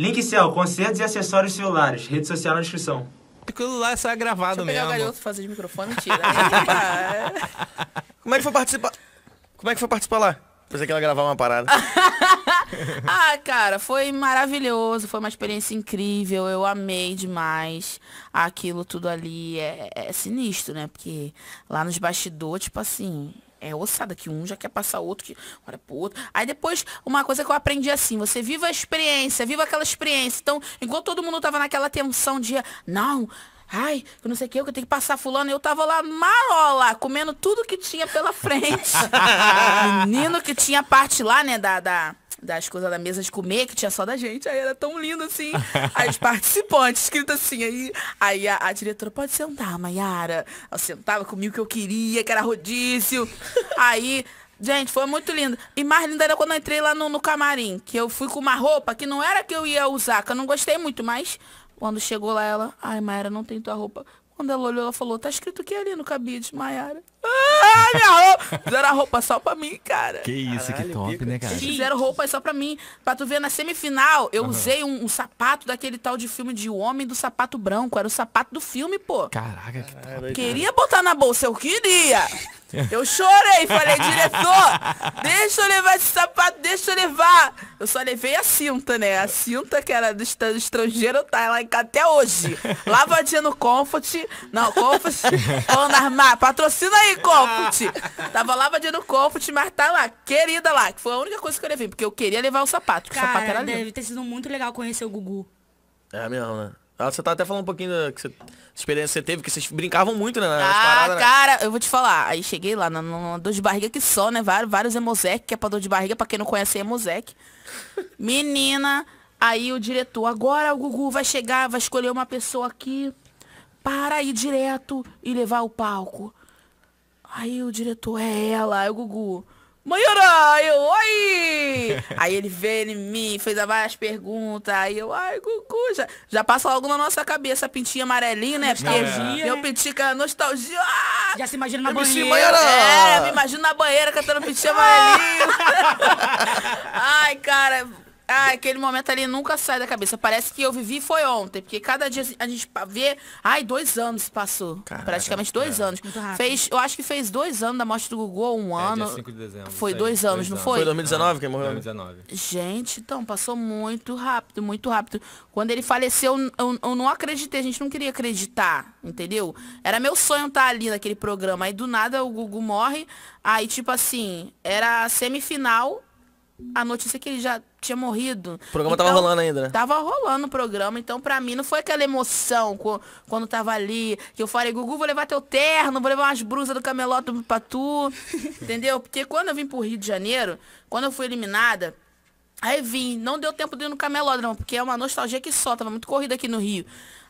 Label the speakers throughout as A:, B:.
A: Link céu, concertos e acessórios celulares. Rede social na descrição.
B: Aquilo lá é só é gravado Deixa eu mesmo. pegar o garoto fazer de microfone, tira. Como é que foi participar? Como é que
A: foi participar lá? Pensei que ela gravar uma parada.
B: ah, cara, foi maravilhoso, foi uma experiência incrível, eu amei demais. Aquilo tudo ali é, é, é sinistro, né? Porque lá nos bastidores, tipo assim, é ossada que um já quer passar outro, que olha pro outro. Aí depois, uma coisa que eu aprendi é assim, você viva a experiência, viva aquela experiência. Então, enquanto todo mundo tava naquela tensão de, não, Ai, eu não sei o que, eu tenho que passar fulano. Eu tava lá marola, comendo tudo que tinha pela frente. Menino que tinha parte lá, né, da, da, das coisas da mesa de comer, que tinha só da gente. Aí era tão lindo assim. As participantes, escrito assim. Aí, aí a, a diretora, pode sentar, Mayara. Ela sentava comigo que eu queria, que era rodízio. Aí. Gente, foi muito lindo. E mais lindo era quando eu entrei lá no, no, camarim, que eu fui com uma roupa que não era que eu ia usar, que eu não gostei muito, mas quando chegou lá ela, ai, Mayara, não tem tua roupa. Quando ela olhou, ela falou, tá escrito o que ali no cabide, Mayara? minha roupa! Fizeram a roupa só pra mim, cara. Que isso, Caralho, que top, né, cara? fizeram roupa só pra mim. Pra tu ver, na semifinal, eu uhum. usei um, um, sapato daquele tal de filme de O Homem do Sapato Branco. Era o sapato do filme, pô.
A: Caraca, que top. Queria
B: botar na bolsa, eu queria. Eu chorei, falei, diretor, deixa eu levar esse sapato, deixa eu levar. Eu só levei a cinta, né? A cinta que era do estrangeiro tá lá em casa até hoje. Lavadinha no Comfort. Não, Comfort. Patrocina aí aí, Confut! Tava lá batendo Confut, mas tá lá, querida lá, que foi a única coisa que eu levei, porque eu queria levar o sapato, Cara, o sapato era deve ter sido muito legal conhecer o Gugu.
A: É mesmo, né? Ah, você tá até falando um pouquinho da que você, experiência que você teve, que vocês brincavam muito, né? ah, paradas,
B: né? cara, eu vou te falar. Aí cheguei lá, na, na dor de barriga que só, né? Vários, vários Emosec, que é pra dor de barriga, pra quem não conhece é Emosec. Menina, aí o diretor, agora o Gugu vai chegar, vai escolher uma pessoa aqui para ir direto e levar o palco. Aí o diretor, é ela, é o Gugu. Maiora, eu, oi! aí ele veio em mim, fez várias perguntas, aí eu, ai, Gugu, já, já passa logo na nossa cabeça, pintinha amarelinha, né? Nostalgia. Eu né? pintica, nostalgia. Ah! Já se imagina na banheira. É, me imagino na banheira cantando pintinha amarelinha. ai, cara, ah, aquele momento ali nunca sai da cabeça. Parece que eu vivi e foi ontem. Porque cada dia a gente vê. Ai, dois anos se passou. Caraca, praticamente dois é. anos. Fez, eu acho que fez dois anos da morte do Gugu, ou um é, ano. Dia 5 de
A: dezembro. Foi dois anos, não foi? Foi 2019 ah, quem morreu? 2019. Né?
B: Gente, então, passou muito rápido, muito rápido. Quando ele faleceu, eu, eu não acreditei, a gente não queria acreditar, entendeu? Era meu sonho estar tá ali naquele programa. Aí do nada o Gugu morre. Aí, tipo assim, era semifinal. A notícia que ele já tinha morrido. O programa então, tava rolando ainda, né? Tava rolando o programa, então pra mim não foi aquela emoção quando tava ali, que eu falei, Gugu, vou levar teu terno, vou levar umas brusas do camelote pra tu, entendeu? Porque quando eu vim pro Rio de Janeiro, quando eu fui eliminada, aí vim, não deu tempo de ir no camelódromo, porque é uma nostalgia que só, tava muito corrida aqui no Rio.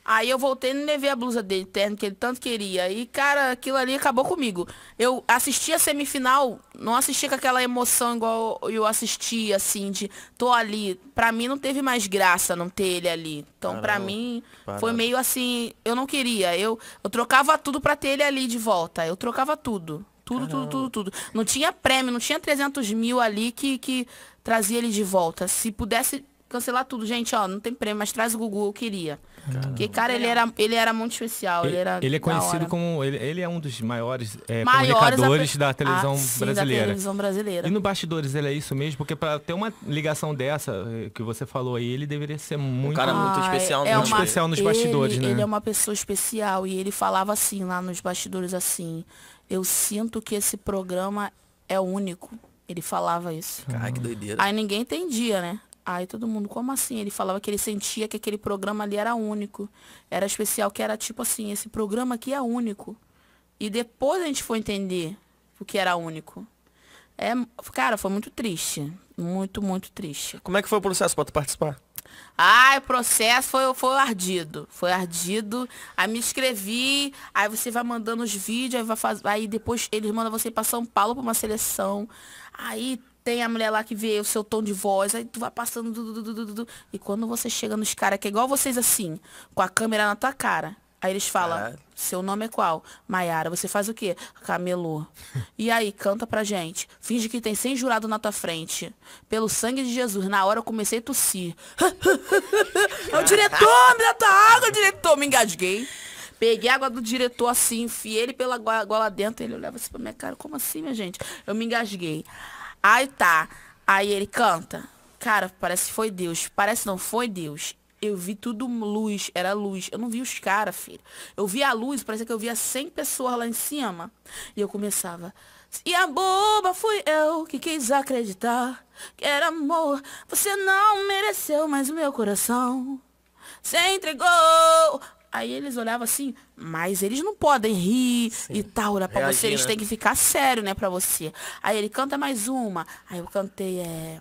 B: Aí eu voltei e não levei a blusa dele, terno, que ele tanto queria. E, cara, aquilo ali acabou comigo. Eu assisti a semifinal, não assisti com aquela emoção igual eu assisti, assim, de tô ali. Pra mim não teve mais graça não ter ele ali. Então, Parado. pra mim, Parado. foi meio assim, eu não queria. Eu, eu trocava tudo pra ter ele ali de volta. Eu trocava tudo. Tudo, Caramba. tudo, tudo, tudo. Não tinha prêmio, não tinha 300 mil ali que, que trazia ele de volta. Se pudesse cancelar tudo, gente, ó, não tem prêmio, mas traz o Gugu, eu queria. Caramba. Porque, cara, ele era, ele era muito especial. Ele, ele era ele é conhecido
A: como. Ele, ele, é um dos maiores, é, maiores comunicadores da televisão ah, sim, brasileira. Da televisão brasileira. E no bastidores ele é isso mesmo, porque para ter uma ligação dessa eh, que você falou aí, ele deveria ser muito. Um cara muito ah, especial, é, é muito uma... especial nos ele, bastidores, né? Ele é
B: uma pessoa especial e ele falava assim lá nos bastidores assim. Eu sinto que esse programa é único. Ele falava isso. Caraca, que doideira. Aí ninguém entendia, né? Aí todo mundo, como assim? Ele falava que ele sentia que aquele programa ali era único, era especial, que era tipo assim, esse programa aqui é único. E depois a gente foi entender o que era único. É, cara, foi muito triste. Muito, muito triste. Como é que foi o processo para tu participar? Ah, o processo foi, foi ardido. Foi ardido. Aí me inscrevi, aí você vai mandando os vídeos, aí, vai faz... aí depois eles mandam você para São Paulo para uma seleção. Aí tem a mulher lá que vê o seu tom de voz, aí tu vai passando. Du, du, du, e quando você chega nos caras, que é igual vocês assim, com a câmera na tua cara. Aí eles falam, é. seu nome é qual? Maiara, você faz o quê? Camelô. e aí, canta pra gente. Finge que tem 100 jurado na tua frente. Pelo sangue de Jesus. Na hora eu comecei a tossir. é o diretor, me dá tua água, diretor. Me engasguei. Peguei a água do diretor assim, enfiei ele pela gola dentro. Ele olhava assim pra minha cara, como assim, minha gente? Eu me engasguei. Aí tá. Aí ele canta. Cara, parece que foi Deus. Parece não foi Deus. Eu vi tudo luz, era luz. Eu não vi os caras, filho. Eu vi a luz, parecia que eu via 100 pessoas lá em cima. E eu começava. E a boba fui eu que quis acreditar que era amor. Você não mereceu mais o meu coração. Você entregou. Aí eles olhavam assim, mas eles não podem rir Sim. e tal, olhar né? pra você. Eles né? têm que ficar sério, né, pra você. Aí ele canta mais uma. Aí eu cantei, é.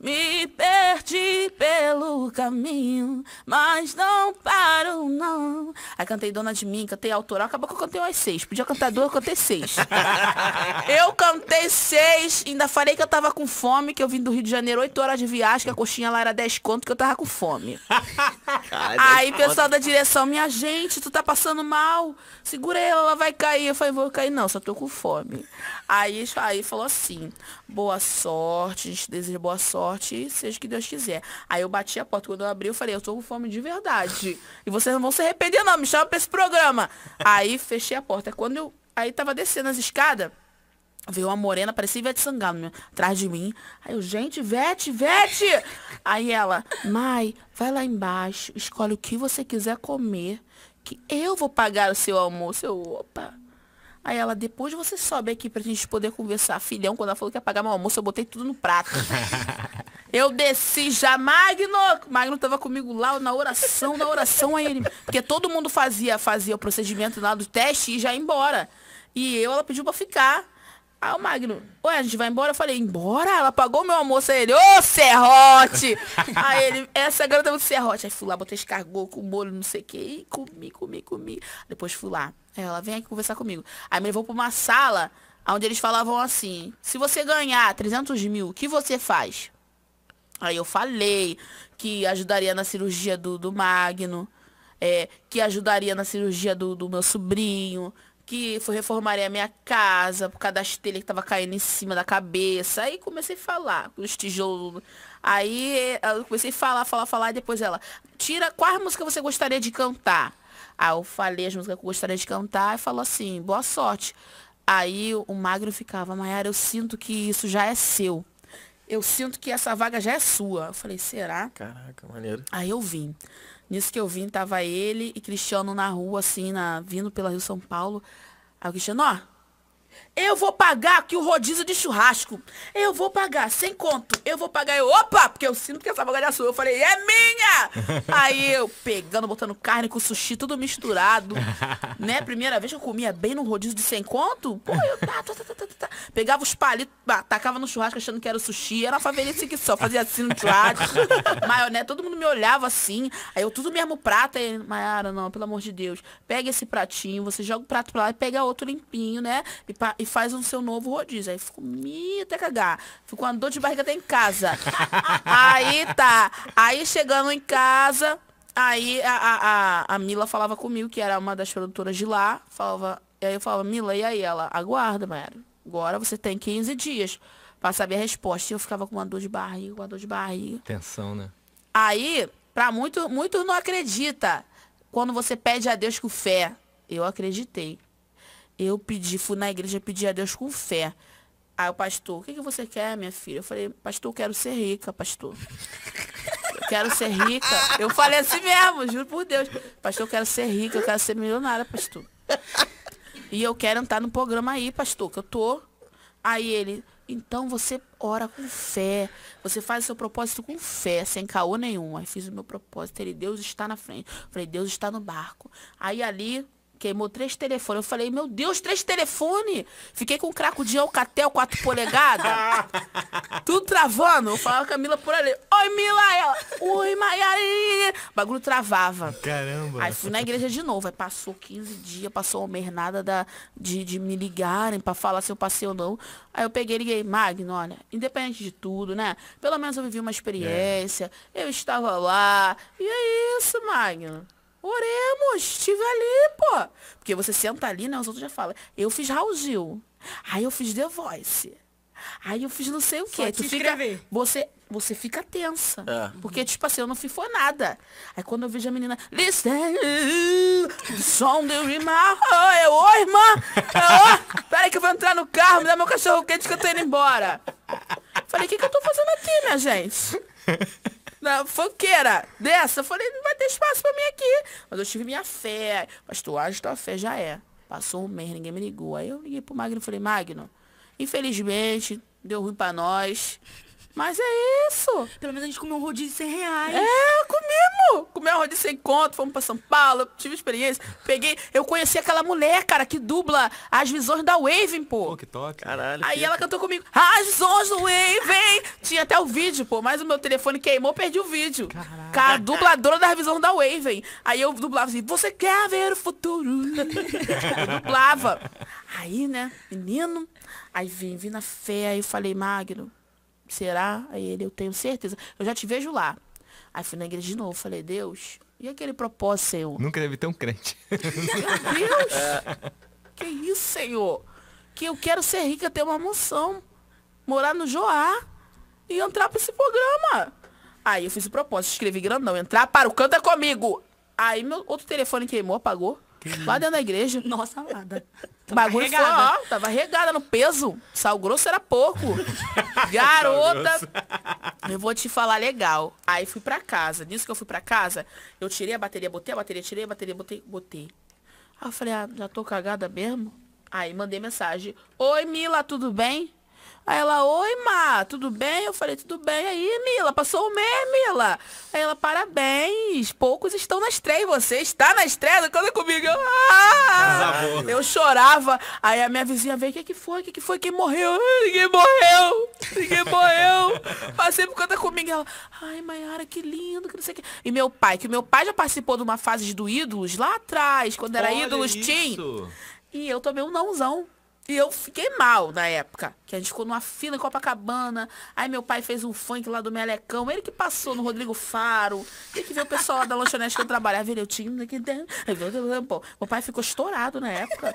B: Me perdi pelo caminho, mas não paro, não. Aí cantei Dona de Mim, cantei autoral, acabou que eu cantei umas seis. Podia cantar duas, eu cantei seis. eu cantei seis, ainda falei que eu tava com fome, que eu vim do Rio de Janeiro, oito horas de viagem, que a coxinha lá era dez conto, que eu tava com fome.
A: Aí, pessoal da
B: direção, minha gente, tu tá passando mal, segura ela, ela vai cair. Eu falei, vou cair não, só tô com fome. Aí, aí falou assim, boa sorte, a gente deseja boa sorte sorte, seja o que Deus quiser. Aí eu bati a porta. Quando eu abri, eu falei, eu tô com fome de verdade. E vocês não vão se arrepender, não. Me chama pra esse programa. Aí fechei a porta. Quando eu. Aí tava descendo as escadas. Veio uma morena, parecia Ivete Sangalo, meu, né, atrás de mim. Aí eu, gente, Vete, Vete! Aí ela, mãe, vai lá embaixo, escolhe o que você quiser comer, que eu vou pagar o seu almoço. Eu, opa! Aí ela, depois você sobe aqui pra gente poder conversar. Filhão, quando ela falou que ia pagar meu almoço, eu botei tudo no prato. eu desci já, Magno! Magno tava comigo lá na oração, na oração aí ele. Porque todo mundo fazia, fazia o procedimento lá do teste e já ia embora. E eu, ela pediu pra ficar. Aí o Magno, ué, a gente vai embora? Eu falei, embora? Ela pagou meu almoço. Aí ele, ô, serrote! aí ele, essa garota é muito serrote. Aí fui lá, botei escargot com molho, não sei o quê. E comi, comi, comi. Depois fui lá. É, ela, vem aqui conversar comigo. Aí me levou pra uma sala onde eles falavam assim, se você ganhar 300 mil, o que você faz? Aí eu falei que ajudaria na cirurgia do, do Magno, é, que ajudaria na cirurgia do, do meu sobrinho, que reformaria a minha casa por causa da telhas que tava caindo em cima da cabeça. Aí comecei a falar com os tijolos. Aí eh, eu comecei a falar, falar, falar, e depois ela, tira, qual é música você gostaria de cantar? Aí eu falei as músicas que eu gostaria de cantar e falou assim, boa sorte. Aí o magro ficava, Maiara, eu sinto que isso já é seu. Eu sinto que essa vaga já é sua. Eu falei, será? Caraca, maneiro. Aí eu vim. Nisso que eu vim, tava ele e Cristiano na rua, assim, na, vindo pela Rio São Paulo. Aí o Cristiano, ó, eu vou pagar aqui o rodízio de churrasco. Eu vou pagar, sem conto. Eu vou pagar. Eu, opa, porque eu sinto que essa bagulha é sua. Eu falei, é minha! Aí eu pegando, botando carne com sushi, tudo misturado. né? Primeira vez que eu comia bem no rodízio de sem conto. Pô, eu tá, tá, tá, tá, tá, tá. Pegava os palitos, atacava no churrasco achando que era sushi. Era uma favelice assim que só, fazia assim no churrasco. maionese, todo mundo me olhava assim. Aí eu tudo mesmo prato. Aí, Mayara, não, pelo amor de Deus. Pega esse pratinho, você joga o prato pra lá e pega outro limpinho, né? E, e faz o seu novo rodízio. Aí ficou me até cagar. Ficou uma dor de barriga até em casa. aí tá. Aí chegando em casa. Aí a, a, a, Mila falava comigo, que era uma das produtoras de lá, falava, e aí eu falava, Mila, e aí ela, aguarda, Mayara. Agora você tem 15 dias para saber a resposta. E eu ficava com uma dor de barriga, uma dor de barriga.
A: Tensão, né?
B: Aí, para muito, muito não acredita quando você pede a Deus com fé. Eu acreditei. Eu pedi, fui na igreja pedir a Deus com fé. Aí o pastor, o que, que você quer, minha filha? Eu falei, pastor, eu quero ser rica, pastor. Eu quero ser rica. Eu falei assim mesmo, juro por Deus. Pastor, eu quero ser rica, eu quero ser milionária, pastor. E eu quero entrar no programa aí, pastor, que eu tô. Aí ele, então você ora com fé. Você faz o seu propósito com fé, sem caô nenhum. Aí fiz o meu propósito. Ele, Deus está na frente. Falei, Deus está no barco. Aí ali Queimou três telefones. Eu falei, meu Deus, três telefones. Fiquei com um craco de alcatel, quatro polegadas. tudo travando. Eu falava com a Mila por ali. Oi, Mila! Oi, Maiarinha! O bagulho travava. Caramba. Aí fui na igreja de novo. Aí passou 15 dias, passou uma mernada da, de, de me ligarem pra falar se eu passei ou não. Aí eu peguei e liguei, Magno, olha, independente de tudo, né? Pelo menos eu vivi uma experiência. É. Eu estava lá. E é isso, Magno. Oremos, estive ali, pô. Porque você senta ali, né? Os outros já falam. Eu fiz Raul Gil. Aí eu fiz The Voice. Aí eu fiz não sei o quê. Só tu fica, você, você fica tensa. É. Porque, tipo assim, eu não fui foi nada. Aí quando eu vejo a menina, listen, som de my eu, ô irmã, ô, peraí que eu vou entrar no carro, me dá meu cachorro quente que eu tô indo embora. Falei, o que, que eu tô fazendo aqui, minha gente? na funkeira dessa. Eu falei, não vai ter espaço pra mim aqui. Mas eu tive minha fé. Pastor, age tua fé, já é. Passou um mês, ninguém me ligou. Aí eu liguei pro Magno e falei, Magno, infelizmente, deu ruim pra nós. Mas é isso. Pelo menos a gente comeu um rodízio de 100 reais. É, comemos. Comeu um rodízio sem conto, fomos pra São Paulo, tive experiência. Peguei, eu conheci aquela mulher, cara, que dubla as visões da Waving, pô. Pô, que
A: toque. Caralho.
B: Aí que... ela cantou comigo, as visões do Waving. Tinha até o vídeo, pô, mas o meu telefone queimou, perdi o vídeo. Caralho. Cara, dubladora das visões da Waving. Aí eu dublava assim, você quer ver o futuro? eu dublava. Aí, né, menino, aí vim, vim na fé, aí falei, Magno, Será? Aí ele, eu tenho certeza. Eu já te vejo lá. Aí fui na igreja de novo, falei, Deus, e aquele propósito, Senhor?
A: Nunca deve ter um crente. Meu Deus!
B: É. Que isso, Senhor? Que eu quero ser rica, ter uma mansão, morar no Joá e entrar para esse programa. Aí eu fiz o propósito, escrevi grandão, entrar para o Canta é Comigo. Aí meu outro telefone queimou, apagou. lá dentro da igreja. Nossa amada. O bagulho regada. foi, ó, tava regada no peso. Sal grosso era pouco. Garota, eu vou te falar legal. Aí fui pra casa. Nisso que eu fui pra casa, eu tirei a bateria, botei a bateria, tirei a bateria, botei, botei. Aí eu falei, ah, já tô cagada mesmo? Aí mandei mensagem. Oi, Mila, tudo bem? Aí ela, oi, Má, tudo bem? Eu falei, tudo bem. Aí, Mila, passou o mês, Mila. Aí ela, parabéns, poucos estão na estreia. E você está na estreia? Conta comigo. Eu, ah! eu chorava. Aí a minha vizinha veio, o que, que foi? O que, que foi? Quem morreu? Ninguém morreu. Ninguém morreu. Passei por conta comigo. Ela, ai, Maiara, que lindo, que não sei o E meu pai, que meu pai já participou de uma fase do Ídolos lá atrás, quando era Olha Ídolos isso. Team. E eu tomei um nãozão. E eu fiquei mal na época. Que a gente ficou numa fila em Copacabana. Aí meu pai fez um funk lá do Melecão. Ele que passou no Rodrigo Faro. Tem que ver o pessoal lá da lanchonete que eu trabalhava. Virei o time aqui dentro. Meu pai ficou estourado na época.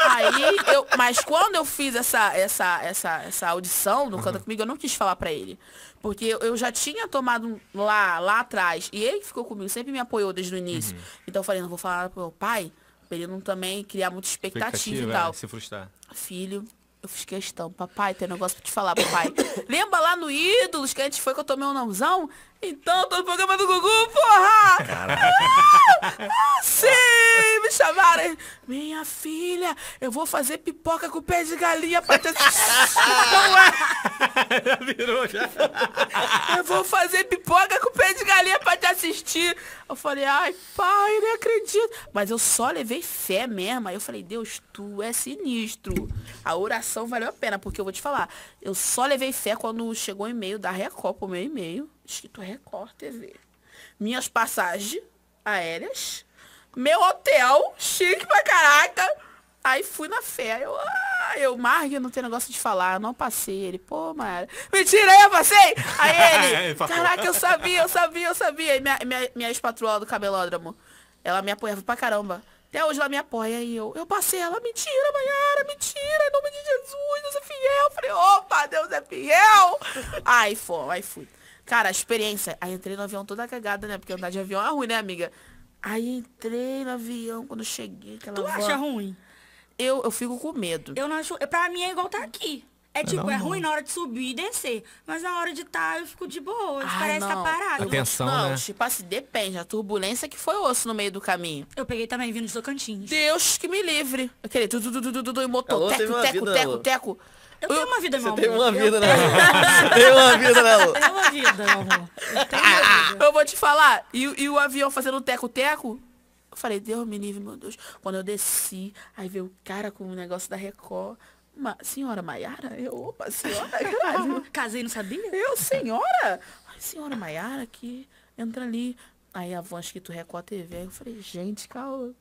B: Aí eu. Mas quando eu fiz essa, essa, essa, essa audição no Canta uhum. Comigo, eu não quis falar pra ele. Porque eu, já tinha tomado lá, lá atrás. E ele que ficou comigo, sempre me apoiou desde o início. Uhum. Então eu falei, não vou falar pro meu pai Pra ele não também criar muita expectativa, expectativa e tal. É, se frustrar. Filho, eu fiz questão. Papai, tem um negócio pra te falar, papai. Lembra lá no Ídolos que a gente foi que eu tomei um namuzão? Então, tô no programa do Gugu, porra! Ah, sim, me chamaram. Minha filha, eu vou fazer pipoca com pé de galinha pra te assistir. É? Já virou, já. Eu vou fazer pipoca com pé de galinha pra te assistir. Eu falei, ai, pai, nem acredito. Mas eu só levei fé mesmo. Aí eu falei, Deus, tu é sinistro. A oração valeu a pena, porque eu vou te falar. Eu só levei fé quando chegou o e-mail da recopa o meu e-mail escrito Record TV. Minhas passagens aéreas, meu hotel, chique pra caraca. Aí fui na fé. Eu, ah, eu, Marg, não tem negócio de falar. Não passei. Ele, pô, Mara. Mentira, eu passei! Aí ele, caraca, eu sabia, eu sabia, eu sabia. E minha, minha, minha ex-patroa do cabelódromo, ela me apoiava pra caramba. Até hoje ela me apoia e eu, eu passei ela, mentira, Maiara, mentira, em nome de Jesus, Deus é fiel. Eu falei, opa, Deus é fiel. Aí foi, aí fui. Cara, a experiência. Aí entrei no avião toda cagada, né? Porque andar de avião é ruim, né, amiga? Aí entrei no avião quando cheguei. Aquela tu acha ruim? Eu, eu fico com medo. Eu não acho. Pra mim é igual tá aqui. É, é tipo, não, é ruim não. na hora de subir e descer. Mas na hora de estar, tá, eu fico de boa. parece estar tá parado. Atenção, não, né? tipo assim, depende. A turbulência que foi osso no meio do caminho. Eu peguei também, vindo de Tocantins. Deus que me livre. Aquele tu, tu, tu, tu, tu, tu, e motor. É teco, teco, teco, é teco, teco. Eu tenho uma vida, meu amor. Você tem uma vida, né? tem uma vida, né, Lu? uma vida, meu amor. Ah, eu vou te falar, e, e o avião fazendo teco-teco? Eu falei, Deus me livre, meu Deus. Quando eu desci, aí veio o cara com o negócio da Record. Ma senhora Maiara? Eu, opa, senhora? Eu, Casei, não sabia? Eu, senhora? senhora Maiara, que entra ali. Aí a que tu Record TV. Eu falei, gente, calma.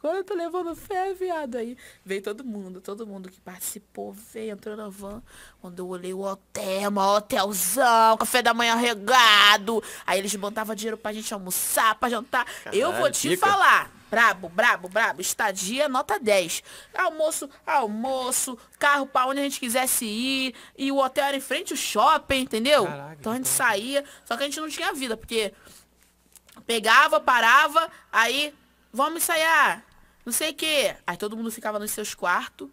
B: Quando eu tô levando fé, viado, aí veio todo mundo, todo mundo que participou, veio, entrou na van. Quando eu olhei o hotel, maior hotelzão, café da manhã regado. Aí eles botavam dinheiro pra gente almoçar, pra jantar. Caralho, eu vou te fica. falar. Brabo, brabo, brabo. Estadia, nota 10. Almoço, almoço, carro pra onde a gente quisesse ir. E o hotel era em frente ao shopping, entendeu? então a gente saía, só que a gente não tinha vida, porque pegava, parava, aí, vamos ensaiar não sei o quê. Aí todo mundo ficava nos seus quartos.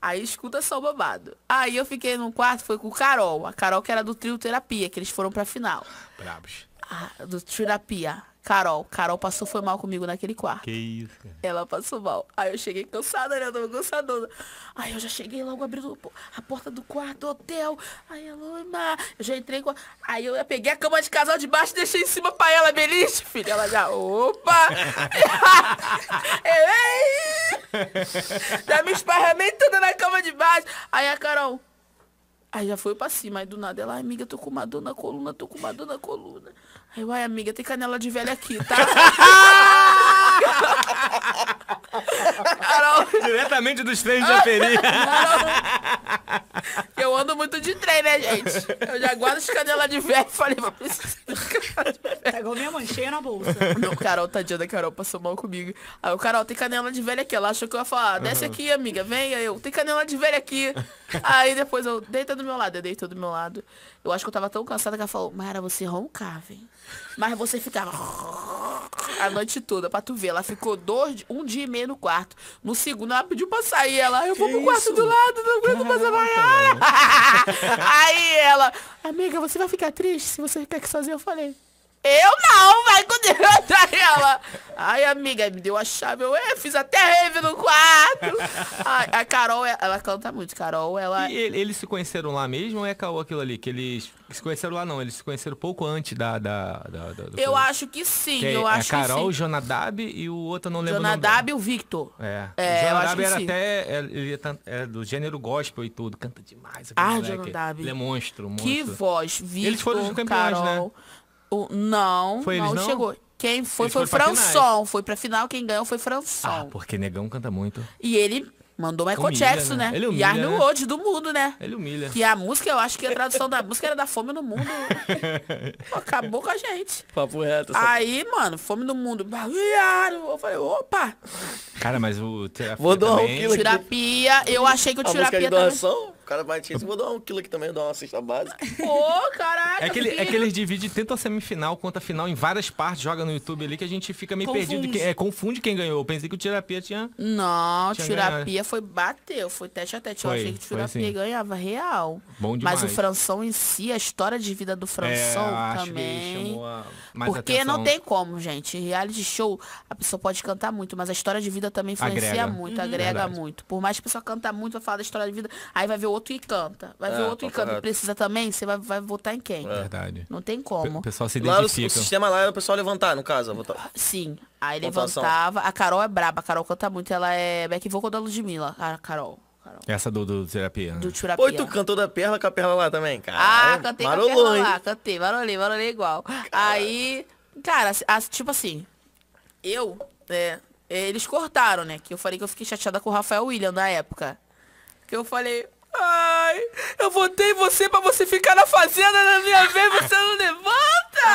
B: Aí escuta só o babado. Aí eu fiquei num quarto, foi com o Carol. A Carol que era do trio terapia, que eles foram pra final. Brabos. Ah, do trio terapia. Carol. Carol passou foi mal comigo naquele quarto. Que isso, cara. Ela passou mal. Aí eu cheguei cansada, né? Eu tava cansadona. Aí eu já cheguei logo abrindo a porta do quarto do hotel. Aí ela, eu já entrei com. Aí eu peguei a cama de casal de baixo e deixei em cima pra ela, beliche, filha. Ela já, opa! já me esparramei toda na cama de baixo. Aí a Carol. Aí já foi pra cima, aí do nada ela, amiga, tô com uma dor na coluna, tô com uma dor na coluna. Aí, uai, amiga, tem canela de velha aqui, tá? Carol.
A: Diretamente dos trens de Aperi.
B: Eu ando muito de trem, né, gente? Eu já guardo as canelas de velho e falei, mas precisar Pegou minha mãe cheia na bolsa. Não, Carol, tadinha da Carol, passou mal comigo. Aí o Carol, tem canela de velho aqui. Ela achou que eu ia falar, ah, desce aqui, amiga, vem. Aí eu, tem canela de velho aqui. Aí depois eu deita do meu lado, eu deitou do meu lado. Eu acho que eu tava tão cansada que ela falou, Mara, você roncava, hein? Mas você ficava a noite toda pra tu ver. Ela ficou dois, um dia e meio no quarto. No segundo, ela pediu pra sair. Ela, eu vou pro quarto do lado, não aguento mais é a Aí ela, amiga, você vai ficar triste se você ficar aqui sozinha? Eu falei, eu não, vai com Deus. ela. Ai, amiga, me deu a chave. Eu é, fiz até rave no quarto. Ai, a Carol, é, ela canta muito. Carol, ela... E
A: eles se conheceram lá mesmo ou é caô aquilo ali? Que eles se conheceram lá não, eles se conheceram pouco antes da... da, da, da eu
B: acho que sim, que eu é acho Carol, que sim. Carol, o
A: Jonadab e o outro não lembro Jonadab
B: e o Victor.
A: É. é o Jonadab era sim. até... É, ele é, do gênero gospel e tudo. Canta demais. Ah, Jonadab. Ele é monstro, monstro. Que voz.
B: Victor, eles foram os campeões, né? Carol. né? O, não, foi não, não chegou. Quem foi eles foi o Françon. Foi pra final, quem ganhou foi Françon. Ah,
A: porque Negão canta muito.
B: E ele mandou Michael humilha, Jackson, né? né? Ele humilha, e Arnold né? do mundo, né?
A: Ele humilha. Que a
B: música, eu acho que a tradução da música era da fome no mundo. Acabou com a gente.
A: Papo reto. Sabe? Aí,
B: mano, fome no mundo. Eu falei, opa.
A: Cara, mas o terapia Vou dar um
B: eu achei que o terapia também...
A: O cara vai te assim, vou dar um quilo aqui também, eu dou uma cesta básica.
B: Pô, caraca! É que, ele, é que eles
A: dividem tanto a semifinal quanto a final em várias partes, joga no YouTube ali, que a gente fica meio confunde. perdido. Que, é, confunde quem ganhou. Eu pensei que o Tirapia tinha.
B: Não, tinha Tirapia ganhado. foi bateu, foi teste a teste. Foi, eu achei que o Tirapia assim. ganhava real. Bom demais. Mas o Françon em si, a história de vida do Françon é, também. Porque atenção. não tem como, gente. Reality show, a pessoa pode cantar muito, mas a história de vida também influencia agrega. muito, uhum. agrega Verdade. muito. Por mais que a pessoa canta muito, vai falar da história de vida, aí vai ver outro outro e canta. Vai ver é, o outro e canta. Precisa também, você vai, vai votar em quem? É. Verdade. Não tem como. O pessoal se Lá o, sistema
A: lá era é o pessoal levantar, no caso. votar. Ah,
B: sim. Aí levantava. A Carol é braba, a Carol canta muito. Ela é back vocal da Ludmilla, a Carol.
A: Carol. Essa do, do terapia. Né? Do Tchurapia. Pô, tu cantou da perla com a perla lá também, cara. Ah, cantei com a lá,
B: cantei, marolei, marolei igual. Aí, cara, tipo assim, eu, é, eles cortaram, né? Que eu falei que eu fiquei chateada com o Rafael William na época. Que eu falei, Ai, eu votei você pra você ficar na fazenda na minha vez, você não levanta!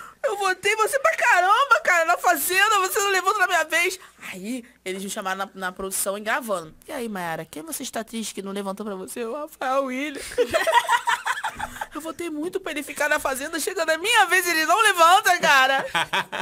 B: Eu votei você pra caramba, cara, na fazenda, você não levanta na minha vez. Aí, eles me chamaram na, na produção e gravando. E aí, Mayara, quem você está triste que não levantou pra você? O Rafael William. Eu votei muito pra ele ficar na fazenda, chega a minha vez, ele não levanta, cara.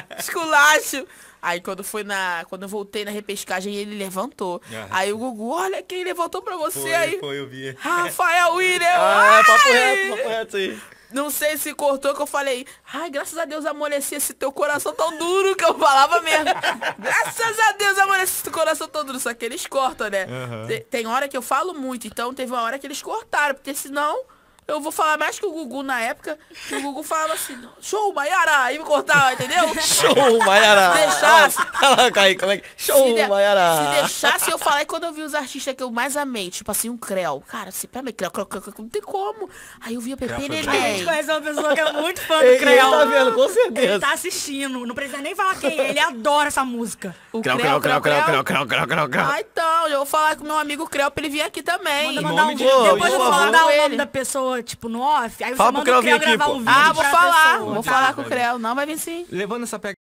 B: Esculacho. Aí quando foi na. Quando eu voltei na repescagem, ele levantou. Uhum. Aí o Gugu, olha quem levantou pra você foi, aí. Foi, eu vi. Rafael William! ah, é papo reto, papo reto aí. Não sei se cortou que eu falei, ai, graças a Deus amoleci esse teu coração tão duro que eu falava mesmo. graças a Deus amoleci esse teu coração tão duro. Só que eles cortam, né? Uhum. Tem hora que eu falo muito, então teve uma hora que eles cortaram, porque senão. Eu vou falar mais que o Gugu na época, que o Gugu falava assim, show, Maiara! E me cortava, entendeu? show, Maiara! Se deixasse. Ela cai, como é que. Show, de... Maiara! Se deixasse eu falar, e quando eu vi os artistas que eu mais amei, tipo assim, um Creu. Cara, assim, peraí, Creu, Creu, Creu, não tem como. Aí eu vi o Pepe Neném. A gente conhece uma pessoa que é muito fã do Creu. Ele tá vendo, com certeza. Ele tá assistindo. Não precisa nem falar quem é, ele adora essa música. O Creu, Creu, Creu, Creu, Creu, Creu, Creu, Creu, Creu. Ah, então, eu vou falar com meu amigo Creu pra ele vir aqui também. Manda mandar um vídeo. Depois eu vou falar o nome da pessoa tipo, no off. Aí você Fala pro manda o Creu vir aqui, ah, vídeo. Ah, vou falar. pessoa, Vou tá? falar com o Creu. Não vai vir sim.
A: Levando essa pega.